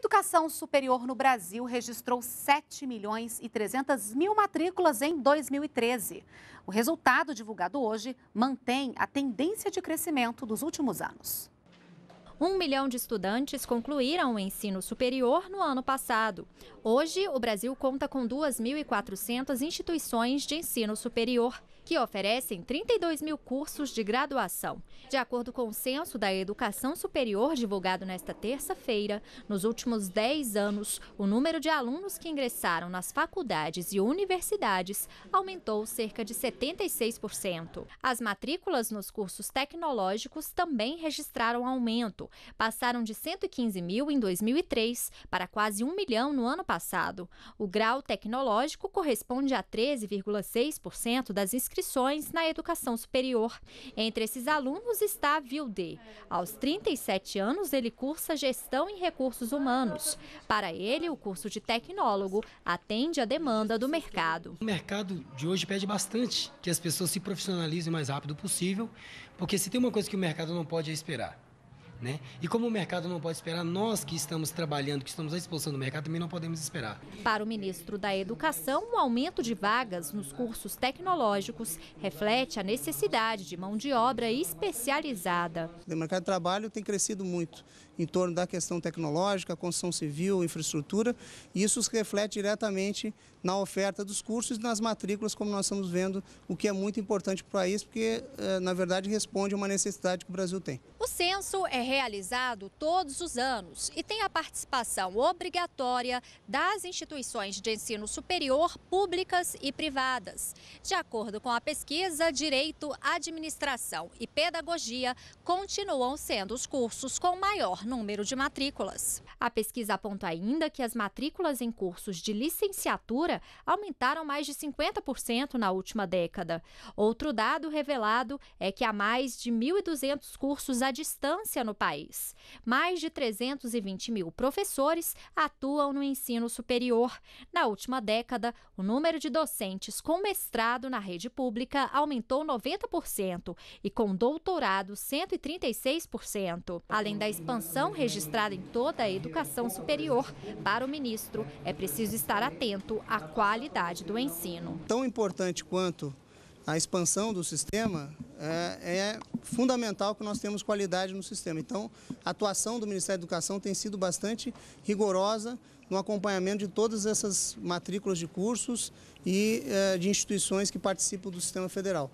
educação superior no Brasil registrou 7 milhões e 300 mil matrículas em 2013. O resultado divulgado hoje mantém a tendência de crescimento dos últimos anos. Um milhão de estudantes concluíram o ensino superior no ano passado. Hoje, o Brasil conta com 2.400 instituições de ensino superior, que oferecem 32 mil cursos de graduação. De acordo com o Censo da Educação Superior, divulgado nesta terça-feira, nos últimos 10 anos, o número de alunos que ingressaram nas faculdades e universidades aumentou cerca de 76%. As matrículas nos cursos tecnológicos também registraram aumento, passaram de 115 mil em 2003 para quase 1 milhão no ano passado. O grau tecnológico corresponde a 13,6% das inscrições na educação superior. Entre esses alunos está Vilde. Aos 37 anos, ele cursa gestão em recursos humanos. Para ele, o curso de tecnólogo atende à demanda do mercado. O mercado de hoje pede bastante que as pessoas se profissionalizem o mais rápido possível, porque se tem uma coisa que o mercado não pode é esperar. Né? E como o mercado não pode esperar, nós que estamos trabalhando, que estamos à disposição do mercado, também não podemos esperar. Para o ministro da Educação, o aumento de vagas nos cursos tecnológicos reflete a necessidade de mão de obra especializada. O mercado de trabalho tem crescido muito em torno da questão tecnológica, construção civil, infraestrutura, e isso se reflete diretamente na oferta dos cursos e nas matrículas, como nós estamos vendo, o que é muito importante para o país, porque, eh, na verdade, responde a uma necessidade que o Brasil tem. O censo é realizado todos os anos e tem a participação obrigatória das instituições de ensino superior públicas e privadas. De acordo com a pesquisa, direito, administração e pedagogia continuam sendo os cursos com maior número de matrículas. A pesquisa aponta ainda que as matrículas em cursos de licenciatura aumentaram mais de 50% na última década. Outro dado revelado é que há mais de 1.200 cursos distância no país. Mais de 320 mil professores atuam no ensino superior. Na última década, o número de docentes com mestrado na rede pública aumentou 90% e com doutorado 136%. Além da expansão registrada em toda a educação superior, para o ministro é preciso estar atento à qualidade do ensino. Tão importante quanto a expansão do sistema é, é fundamental que nós temos qualidade no sistema. Então, a atuação do Ministério da Educação tem sido bastante rigorosa no acompanhamento de todas essas matrículas de cursos e eh, de instituições que participam do sistema federal.